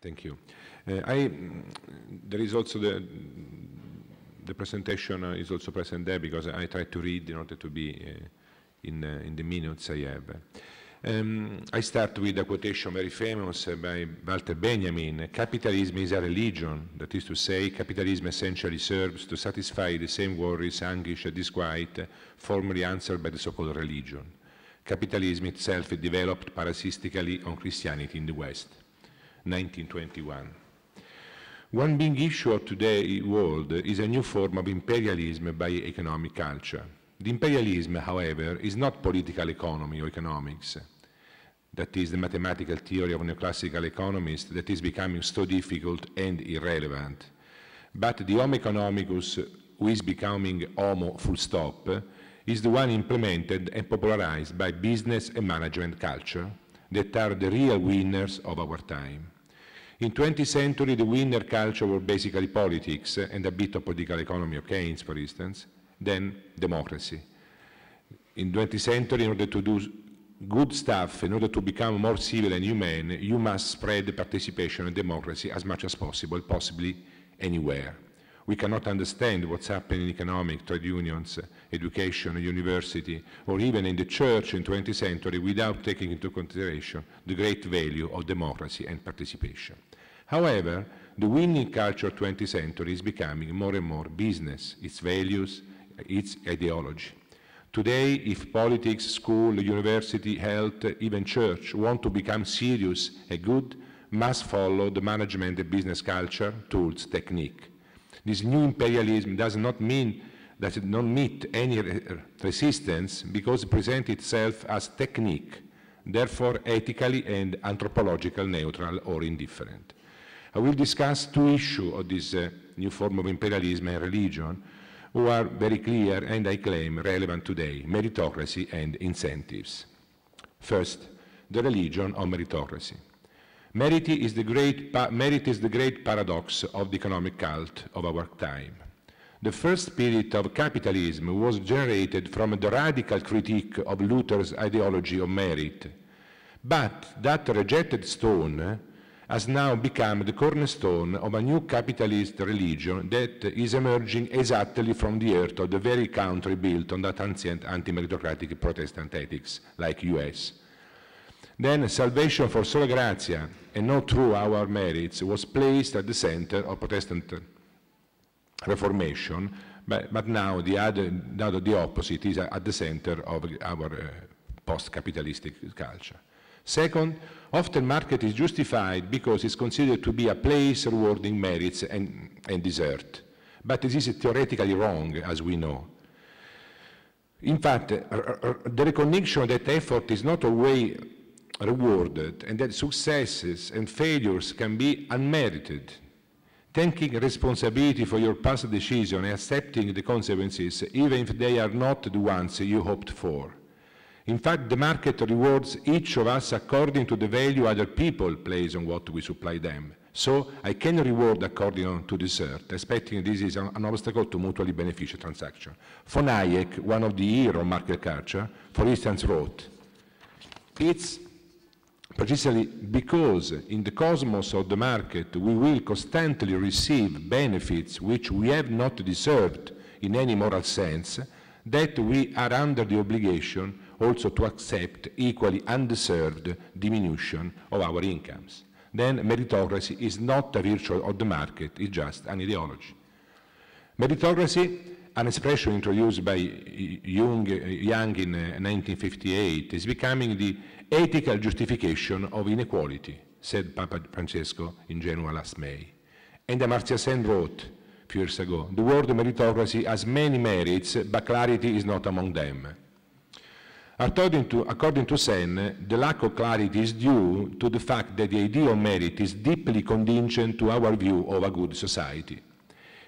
Thank you. Uh, I, mm, there is also the, the presentation uh, is also present there because I try to read in order to be uh, in, uh, in the minutes I have. Um, I start with a quotation very famous by Walter Benjamin. Capitalism is a religion, that is to say, capitalism essentially serves to satisfy the same worries, anguish, and disquiet formerly answered by the so-called religion. Capitalism itself developed parasitically on Christianity in the West. 1921. One big issue of today's world is a new form of imperialism by economic culture. The imperialism, however, is not political economy or economics. That is the mathematical theory of neoclassical economists that is becoming so difficult and irrelevant. But the Homo economicus, who is becoming Homo full stop, is the one implemented and popularized by business and management culture, that are the real winners of our time. In 20th century, the winner culture were basically politics and a bit of political economy of Keynes, for instance, then democracy. In 20th century, in order to do good stuff, in order to become more civil and humane, you must spread participation and democracy as much as possible, possibly anywhere. We cannot understand what's happening in economic, trade unions, education, university, or even in the church in 20th century without taking into consideration the great value of democracy and participation. However, the winning culture of 20th century is becoming more and more business, its values, its ideology. Today, if politics, school, university, health, even church want to become serious and good, must follow the management and business culture, tools, technique. This new imperialism does not mean that it not meet any re resistance because it presents itself as technique, therefore ethically and anthropological neutral or indifferent. I will discuss two issues of this uh, new form of imperialism and religion, who are very clear and I claim relevant today meritocracy and incentives. First, the religion of meritocracy. Merit is, the great merit is the great paradox of the economic cult of our time. The first spirit of capitalism was generated from the radical critique of Luther's ideology of merit, but that rejected stone has now become the cornerstone of a new capitalist religion that is emerging exactly from the earth of the very country built on that ancient anti-meritocratic Protestant ethics, like US, then salvation for sola gratia and not through our merits was placed at the center of Protestant Reformation, but, but now, the other, now the opposite is at the center of our uh, post-capitalistic culture. Second, often market is justified because it's considered to be a place rewarding merits and, and desert. But this is theoretically wrong, as we know. In fact, the recognition that effort is not a way rewarded and that successes and failures can be unmerited. Taking responsibility for your past decision and accepting the consequences, even if they are not the ones you hoped for. In fact, the market rewards each of us according to the value other people place on what we supply them. So I can reward according to desert, expecting this is an, obstacle to mutually beneficial transaction. Von Hayek, one of the hero market culture, for instance, wrote, it's precisely because in the cosmos of the market we will constantly receive benefits which we have not deserved in any moral sense, that we are under the obligation also to accept equally undeserved diminution of our incomes. Then meritocracy is not a virtue of the market, it's just an ideology. Meritocracy an expression introduced by Jung, Young in 1958 uh, is becoming the ethical justification of inequality, said Papa Francesco in Genoa last May. And Amartya Sen wrote few years ago, the word meritocracy has many merits, but clarity is not among them. According to, according to Sen, the lack of clarity is due to the fact that the idea of merit is deeply contingent to our view of a good society.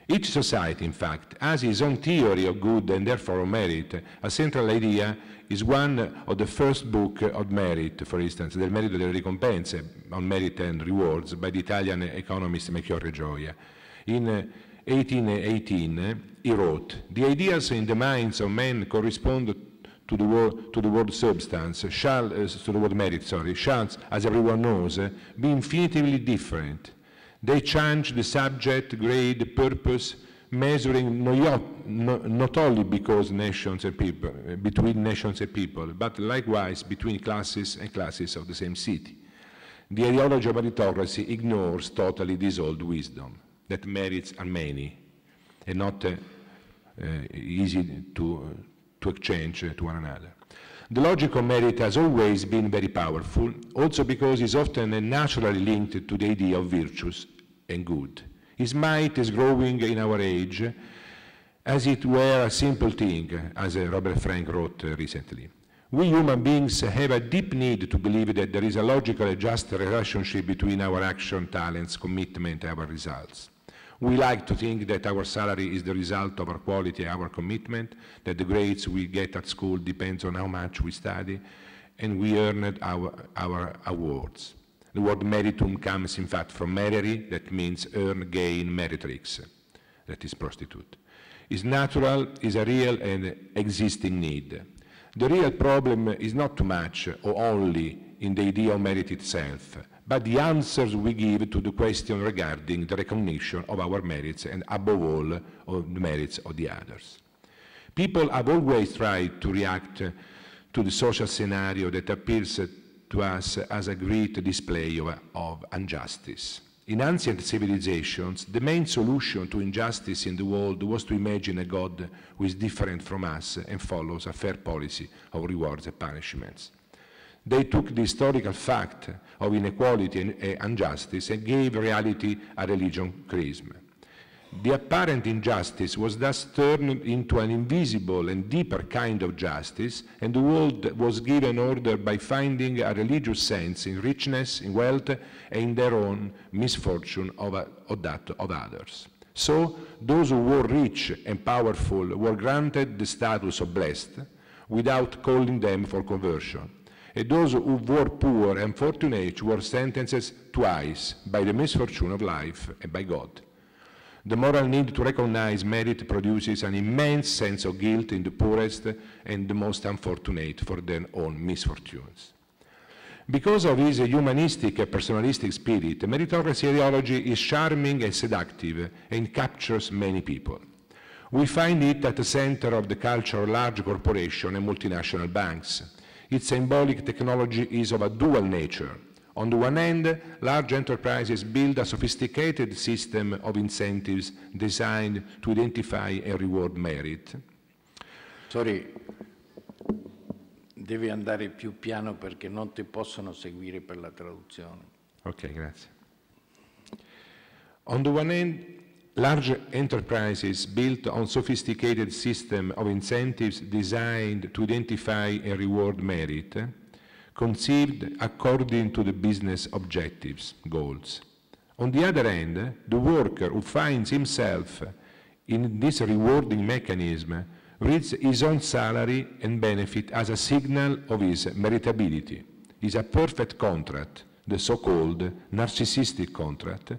Each society, in fact, has its own theory of good and therefore of merit. A central idea is one of the first book of merit, for instance, Del merito delle ricompense, on merit and rewards, by the Italian economist Melchiorre Gioia. In 1818, he wrote, The ideas in the minds of men correspond to the word, to the word substance, shall, uh, to the word merit, sorry, shall, as everyone knows, be infinitely different. They change the subject, grade, purpose, measuring not only because nations and people, between nations and people, but likewise between classes and classes of the same city. The ideology of meritocracy ignores totally this old wisdom that merits are many and not uh, uh, easy to, uh, to exchange to one another. The logical merit has always been very powerful, also because it is often naturally linked to the idea of virtues and good. His might is growing in our age, as it were a simple thing, as Robert Frank wrote recently. We human beings have a deep need to believe that there is a logical and just relationship between our action, talents, commitment, and our results. We like to think that our salary is the result of our quality, our commitment, that the grades we get at school depends on how much we study, and we earned our, our awards. The word meritum comes, in fact, from merere, that means earn, gain, meritrix, that is prostitute. Is natural, is a real and existing need. The real problem is not too much or only in the idea of merit itself, but the answers we give to the question regarding the recognition of our merits and above all of the merits of the others. People have always tried to react to the social scenario that appears to us as a great display of, of injustice. In ancient civilizations, the main solution to injustice in the world was to imagine a God who is different from us and follows a fair policy of rewards and punishments. They took the historical fact of inequality and injustice eh, and gave reality a religion chrism. The apparent injustice was thus turned into an invisible and deeper kind of justice, and the world was given order by finding a religious sense in richness, in wealth, and in their own misfortune of, of that of others. So, those who were rich and powerful were granted the status of blessed without calling them for conversion and those who were poor and fortunate were sentenced twice by the misfortune of life and by God. The moral need to recognize merit produces an immense sense of guilt in the poorest and the most unfortunate for their own misfortunes. Because of his humanistic and personalistic spirit, meritocracy ideology is charming and seductive and captures many people. We find it at the center of the culture of large corporations and multinational banks its symbolic technology is of a dual nature. On the one hand, large enterprises build a sophisticated system of incentives designed to identify and reward merit. Sorry, devi andare più piano perché non ti possono seguire per la traduzione. Ok, grazie. On the one hand, large enterprises built on sophisticated systems of incentives designed to identify and reward merit, conceived according to the business objectives, goals. On the other hand, the worker who finds himself in this rewarding mechanism reads his own salary and benefit as a signal of his meritability. It's a perfect contract, the so-called narcissistic contract,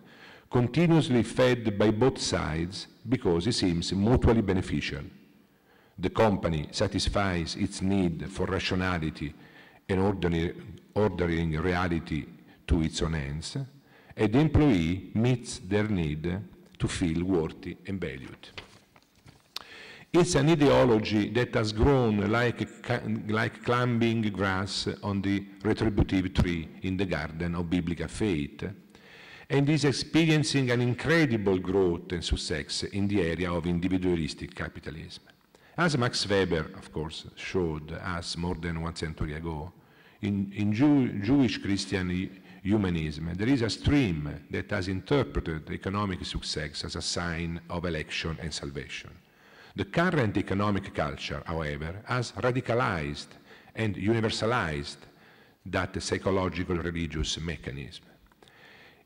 continuously fed by both sides because it seems mutually beneficial. The company satisfies its need for rationality and ordering, ordering reality to its own ends, and the employee meets their need to feel worthy and valued. It's an ideology that has grown like, like climbing grass on the retributive tree in the garden of biblical faith, and is experiencing an incredible growth and success in the area of individualistic capitalism. As Max Weber, of course, showed us more than one century ago, in, in Jew, Jewish Christian humanism, there is a stream that has interpreted economic success as a sign of election and salvation. The current economic culture, however, has radicalized and universalized that psychological religious mechanism.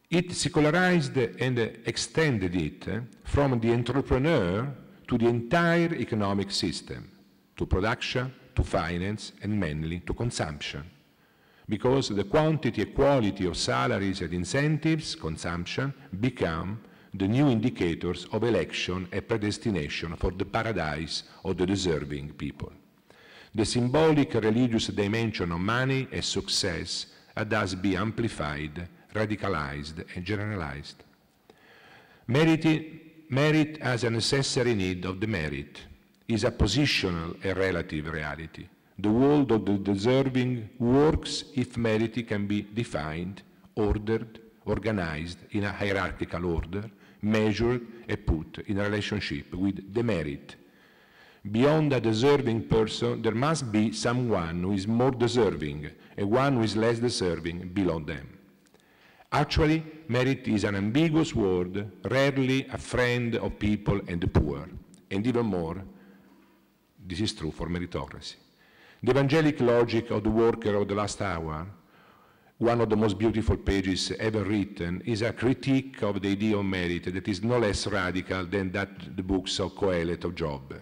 It secularized and extended it eh, from the entrepreneur to the entire economic system, to production, to finance, and mainly to consumption. Because the quantity and quality of salaries and incentives, consumption, become the new indicators of election and predestination for the paradise of the deserving people. The symbolic religious dimension of money and success has thus been amplified radicalized and generalized. Merit, merit as a necessary need of the merit is a positional and relative reality. The world of the deserving works if merit can be defined, ordered, organized in a hierarchical order, measured and put in a relationship with the merit. Beyond a deserving person, there must be someone who is more deserving and one who is less deserving below them. Actually, merit is an ambiguous word, rarely a friend of people and the poor. And even more, this is true for meritocracy. The evangelic logic of the worker of the last hour, one of the most beautiful pages ever written, is a critique of the idea of merit that is no less radical than that the books of Coelet or Job.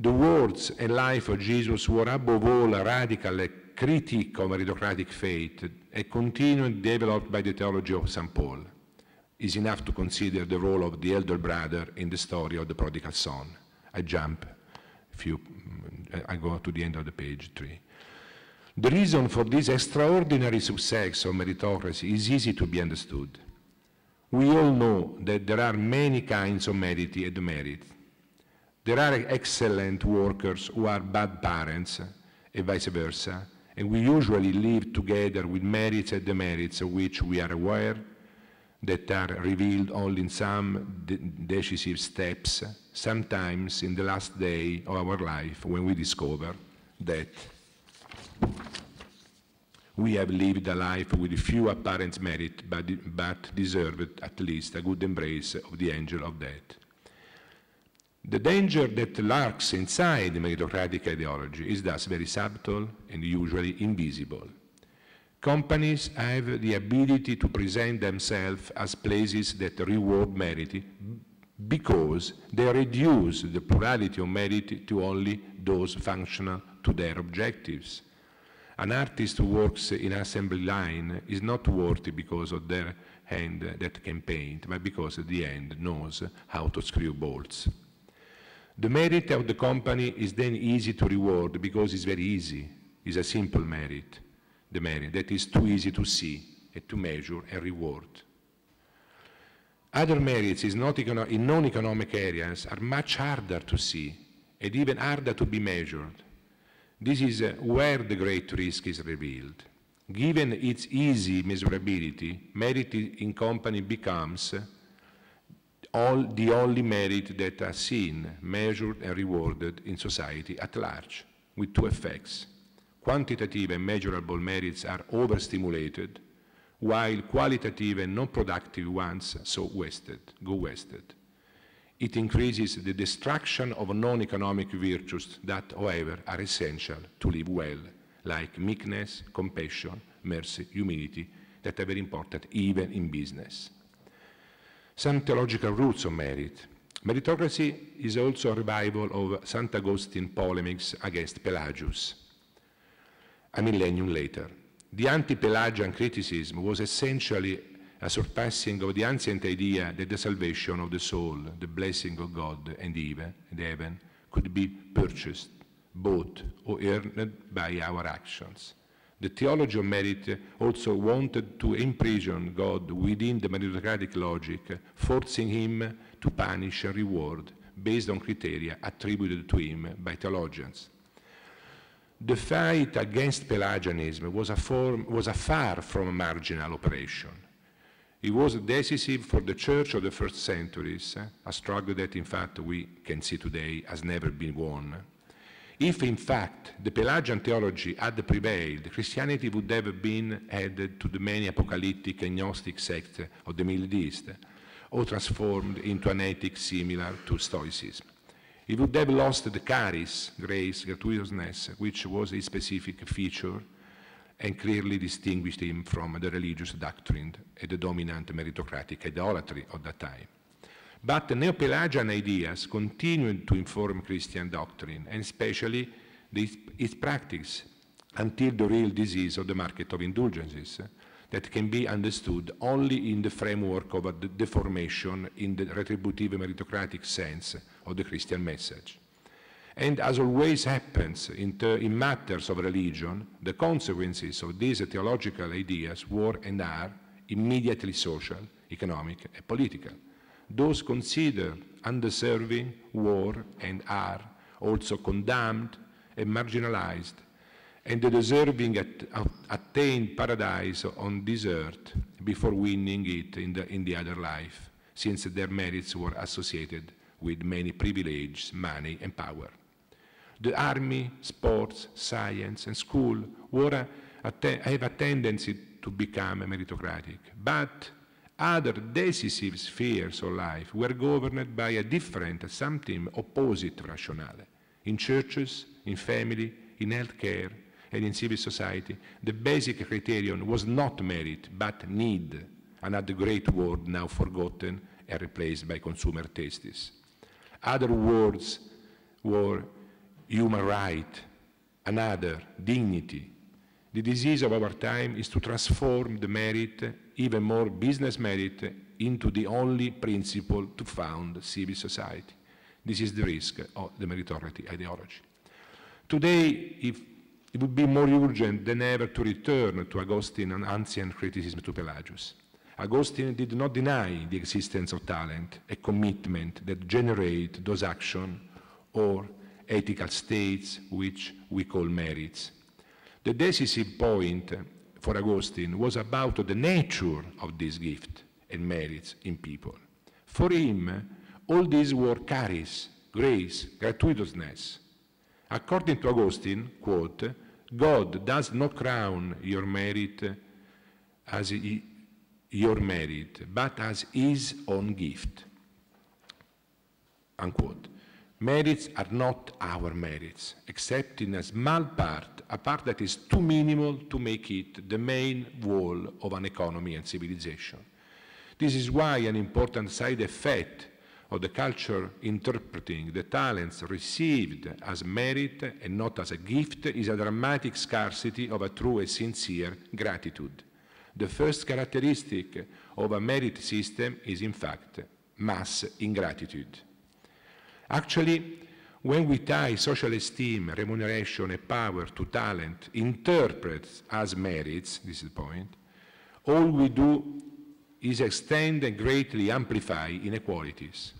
The words and life of Jesus were above all a radical critique of meritocratic faith, a continuum developed by the theology of St. Paul, is enough to consider the role of the elder brother in the story of the prodigal son. I jump a few, I go to the end of the page three. The reason for this extraordinary success of meritocracy is easy to be understood. We all know that there are many kinds of merit and merit. There are excellent workers who are bad parents, and vice versa, and we usually live together with merits and demerits of which we are aware that are revealed only in some de decisive steps, sometimes in the last day of our life when we discover that we have lived a life with few apparent merit but, but deserved at least a good embrace of the angel of death. The danger that lurks inside the meritocratic ideology is thus very subtle and usually invisible. Companies have the ability to present themselves as places that reward merit because they reduce the plurality of merit to only those functional to their objectives. An artist who works in assembly line is not worthy because of their hand that can paint, but because at the end knows how to screw bolts. The merit of the company is then easy to reward because it's very easy. It's a simple merit, the merit that is too easy to see and to measure and reward. Other merits in non-economic areas are much harder to see and even harder to be measured. This is uh, where the great risk is revealed. Given its easy measurability, merit in company becomes all, the only merit that are seen, measured, and rewarded in society at large, with two effects. Quantitative and measurable merits are overstimulated, while qualitative and non-productive ones so wasted, go wasted. It increases the destruction of non-economic virtues that, however, are essential to live well, like meekness, compassion, mercy, humility, that are very important even in business some theological roots of merit. Meritocracy is also a revival of St. Augustine polemics against Pelagius. A millennium later, the anti-Pelagian criticism was essentially a surpassing of the ancient idea that the salvation of the soul, the blessing of God and heaven, could be purchased, bought, or earned by our actions. The theology of merit also wanted to imprison God within the meritocratic logic, forcing him to punish and reward based on criteria attributed to him by theologians. The fight against Pelagianism was a, form, was a far from a marginal operation. It was decisive for the church of the first centuries, a struggle that in fact we can see today has never been won. If, in fact, the Pelagian theology had prevailed, Christianity would have been added to the many apocalyptic and Gnostic sects of the Middle East, or transformed into an ethic similar to Stoicism. It would have lost the charis, grace, gratuitousness, which was a specific feature and clearly distinguished him from the religious doctrine and the dominant meritocratic idolatry of that time. But the Neo-Pelagian ideas continued to inform Christian doctrine, and especially this, its practice, until the real disease of the market of indulgences that can be understood only in the framework of a deformation in the retributive meritocratic sense of the Christian message. And as always happens in, in matters of religion, the consequences of these theological ideas were and are immediately social, economic, and political those considered underserving were and are also condemned and marginalized, and the deserving at, attain paradise on this earth before winning it in the, in the other life, since their merits were associated with many privileges, money, and power. The army, sports, science, and school were a, have a tendency to become meritocratic, but other decisive spheres of life were governed by a different, sometimes opposite rationale. In churches, in family, in healthcare, and in civil society, the basic criterion was not merit, but need, another great word now forgotten and replaced by consumer tastes. Other words were human right, another, dignity. The disease of our time is to transform the merit even more business merit into the only principle to found civil society. This is the risk of the meritocracy ideology. Today, if it would be more urgent than ever to return to Augustine and ancient criticism to Pelagius. Augustine did not deny the existence of talent, a commitment that generate those actions or ethical states which we call merits. The decisive point for Augustine was about the nature of this gift and merits in people. For him, all these were charis, grace, gratuitousness. According to Augustine, quote, God does not crown your merit as he, your merit, but as his own gift. Unquote. Merits are not our merits, except in a small part, a part that is too minimal to make it the main wall of an economy and civilization. This is why an important side effect of the culture interpreting the talents received as merit and not as a gift is a dramatic scarcity of a true and sincere gratitude. The first characteristic of a merit system is, in fact, mass ingratitude. Actually, when we tie social esteem, remuneration, and power to talent, interprets as merits, this is the point, all we do is extend and greatly amplify inequalities.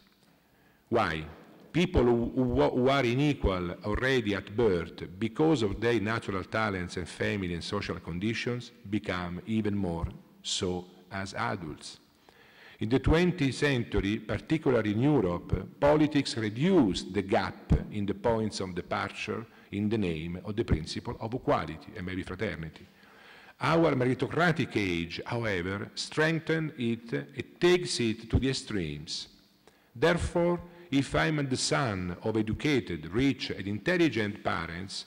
Why? People who, who are unequal already at birth because of their natural talents and family and social conditions become even more so as adults. In the 20th century, particularly in Europe, politics reduced the gap in the points of departure in the name of the principle of equality and maybe fraternity. Our meritocratic age, however, strengthens it, it takes it to the extremes. Therefore, if I am the son of educated, rich, and intelligent parents,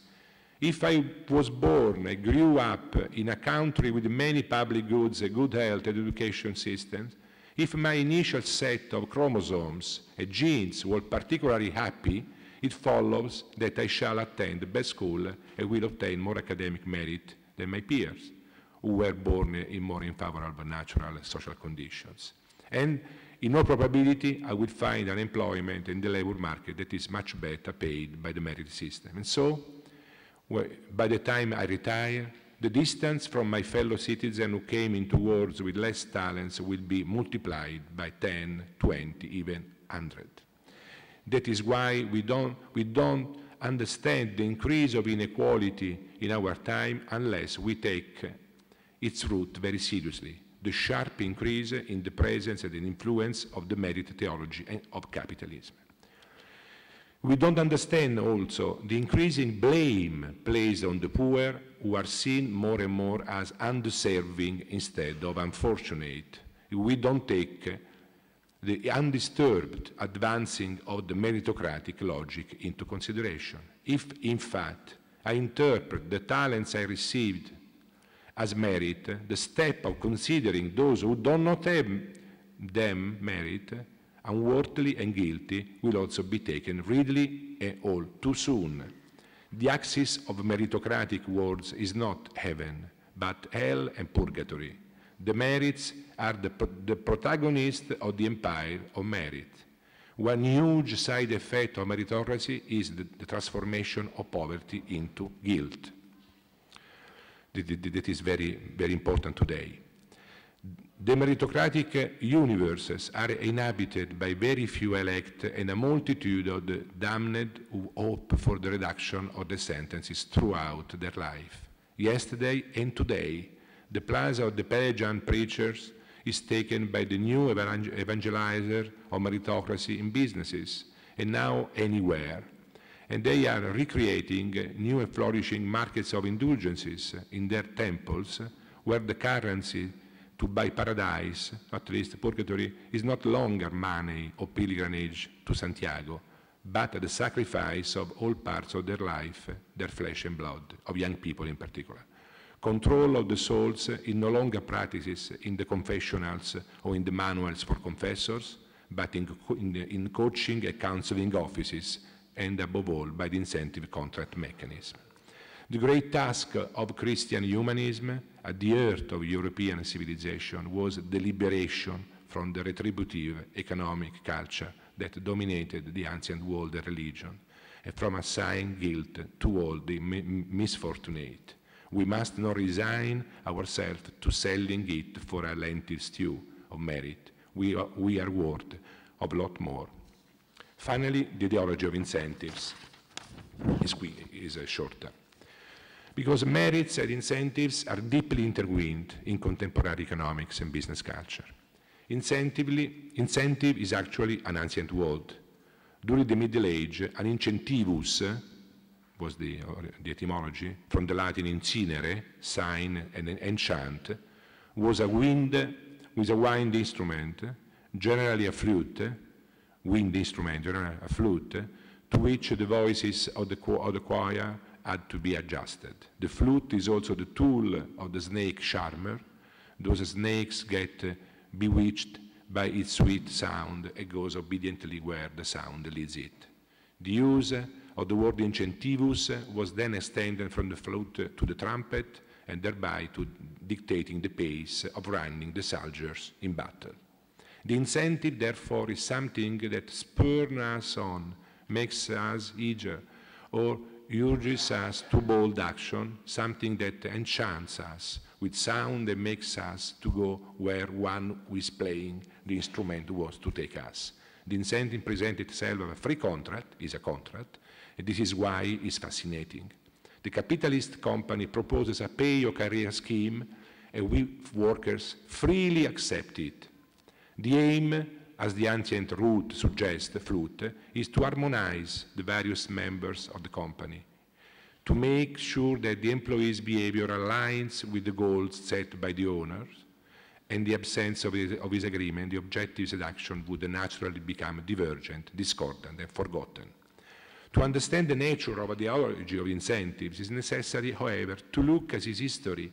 if I was born and grew up in a country with many public goods, a good health, and education systems, if my initial set of chromosomes and genes were particularly happy, it follows that I shall attend the best school and will obtain more academic merit than my peers, who were born in more unfavorable natural and social conditions. And in all probability, I will find an employment in the labor market that is much better paid by the merit system. And so, by the time I retire, the distance from my fellow citizen who came into wars with less talents will be multiplied by 10, 20, even 100. That is why we don't, we don't understand the increase of inequality in our time unless we take its root very seriously, the sharp increase in the presence and influence of the merit theology and of capitalism. We don't understand also the increasing blame placed on the poor who are seen more and more as undeserving instead of unfortunate. We don't take the undisturbed advancing of the meritocratic logic into consideration. If, in fact, I interpret the talents I received as merit, the step of considering those who do not have them merit unworthily and guilty, will also be taken readily and all too soon. The axis of meritocratic words is not heaven, but hell and purgatory. The merits are the, the protagonists of the empire of merit. One huge side effect of meritocracy is the, the transformation of poverty into guilt. that is very, very important today. The meritocratic universes are inhabited by very few elect and a multitude of the damned who hope for the reduction of the sentences throughout their life. Yesterday and today, the plaza of the pagan preachers is taken by the new evangelizer of meritocracy in businesses and now anywhere. And they are recreating new and flourishing markets of indulgences in their temples where the currency to buy paradise, at least purgatory, is not longer money or pilgrimage to Santiago, but the sacrifice of all parts of their life, their flesh and blood, of young people in particular. Control of the souls is no longer practices in the confessionals or in the manuals for confessors, but in, in, in coaching and counseling offices, and above all by the incentive contract mechanism. The great task of Christian humanism at the heart of European civilization was the liberation from the retributive economic culture that dominated the ancient world religion and from assigning guilt to all the misfortunate. We must not resign ourselves to selling it for a lentil stew of merit. We are, we are worth a lot more. Finally, the ideology of incentives is, is uh, shorter because merits and incentives are deeply intertwined in contemporary economics and business culture. incentive is actually an ancient word. During the Middle Age, an incentivus was the, the etymology, from the Latin incinere, sign, and enchant, was a wind, with a wind instrument, generally a flute, wind instrument, generally a flute, to which the voices of the, of the choir had to be adjusted. The flute is also the tool of the snake charmer. Those snakes get uh, bewitched by its sweet sound and goes obediently where the sound leads it. The use of the word incentivus was then extended from the flute to the trumpet and thereby to dictating the pace of running the soldiers in battle. The incentive, therefore, is something that spurs us on, makes us eager, or urges us to bold action, something that enchants us with sound and makes us to go where one who is playing the instrument wants to take us. The incentive presents itself as a free contract, is a contract, and this is why it's fascinating. The capitalist company proposes a pay your career scheme, and we workers freely accept it. The aim as the ancient root suggests, flute, is to harmonize the various members of the company, to make sure that the employee's behavior aligns with the goals set by the owners, and the absence of his, of his agreement, the objectives and action would naturally become divergent, discordant, and forgotten. To understand the nature of the ideology of incentives, is necessary, however, to look at its history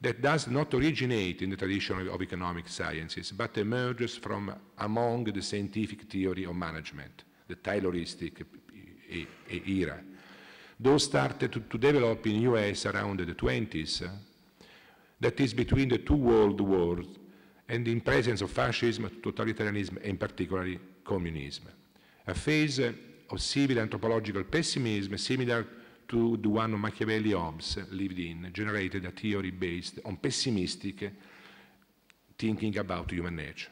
that does not originate in the tradition of economic sciences, but emerges from among the scientific theory of management, the Tayloristic era. Those started to, to develop in the US around the 20s, that is between the two world wars and in presence of fascism, totalitarianism, and particularly communism. A phase of civil anthropological pessimism similar to the one Machiavelli Hobbes lived in, generated a theory based on pessimistic thinking about human nature.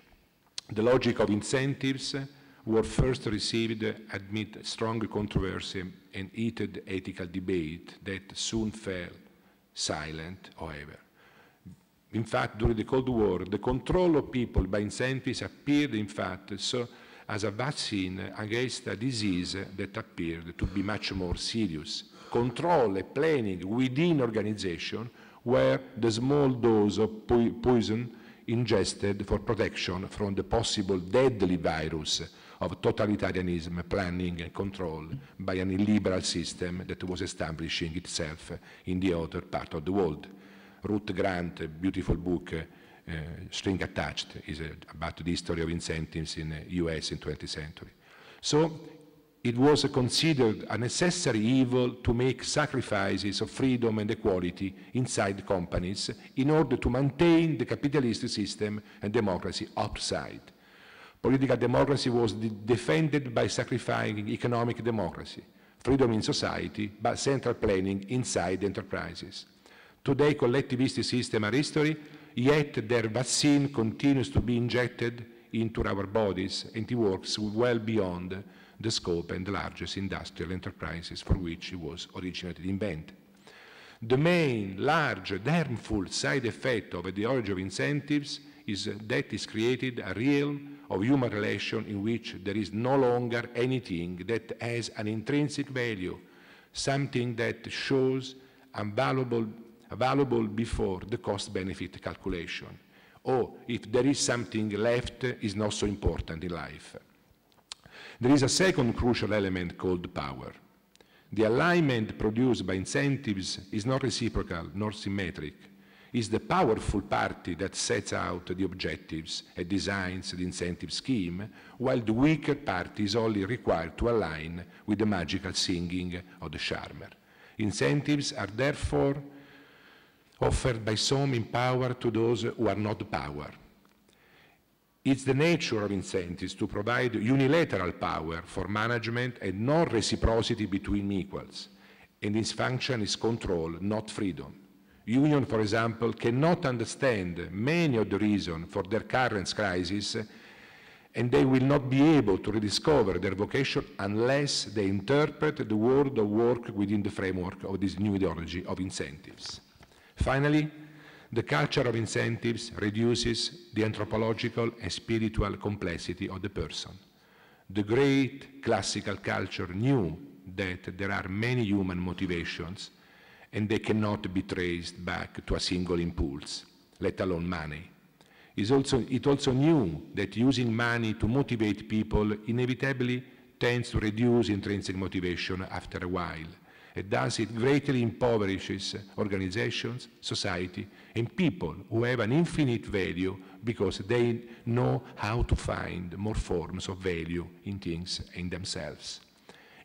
The logic of incentives were first received amid strong controversy and heated ethical debate that soon fell silent, however. In fact, during the Cold War, the control of people by incentives appeared, in fact, so as a vaccine against a disease that appeared to be much more serious control and planning within organization where the small dose of po poison ingested for protection from the possible deadly virus of totalitarianism, planning and control by an illiberal system that was establishing itself in the other part of the world. Ruth Grant, a beautiful book, uh, String Attached, is uh, about the history of incentives in the uh, US in 20th century. So it was considered a necessary evil to make sacrifices of freedom and equality inside companies in order to maintain the capitalist system and democracy outside. Political democracy was defended by sacrificing economic democracy, freedom in society, by central planning inside enterprises. Today, collectivist systems are history, yet their vaccine continues to be injected into our bodies and it works well beyond the scope and the largest industrial enterprises for which it was originally invented. The main large and harmful side effect of the ideology of incentives is that is created a realm of human relation in which there is no longer anything that has an intrinsic value, something that shows available, available before the cost-benefit calculation. Or if there is something left, is not so important in life. There is a second crucial element called power. The alignment produced by incentives is not reciprocal nor symmetric. It's the powerful party that sets out the objectives and designs the incentive scheme, while the weaker party is only required to align with the magical singing of the charmer. Incentives are therefore offered by some in power to those who are not power. It's the nature of incentives to provide unilateral power for management and non-reciprocity between equals. And its function is control, not freedom. Union, for example, cannot understand many of the reasons for their current crisis and they will not be able to rediscover their vocation unless they interpret the world of work within the framework of this new ideology of incentives. Finally, the culture of incentives reduces the anthropological and spiritual complexity of the person. The great classical culture knew that there are many human motivations and they cannot be traced back to a single impulse, let alone money. Also, it also knew that using money to motivate people inevitably tends to reduce intrinsic motivation after a while and thus it greatly impoverishes organizations, society, and people who have an infinite value because they know how to find more forms of value in things in themselves.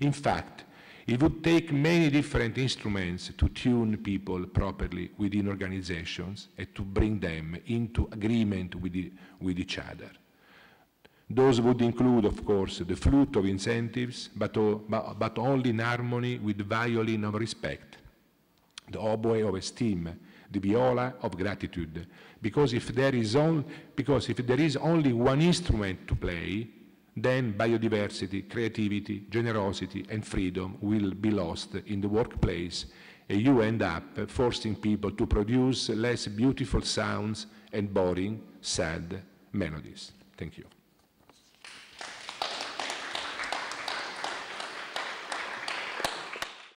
In fact, it would take many different instruments to tune people properly within organizations and to bring them into agreement with, with each other. Those would include, of course, the flute of incentives, but, but only in harmony with the violin of respect, the oboe of esteem, the viola of gratitude. Because if there is, on, because if there is only one instrument to play, then biodiversity, creativity, generosity, and freedom will be lost in the workplace, and you end up forcing people to produce less beautiful sounds and boring, sad melodies. Thank you.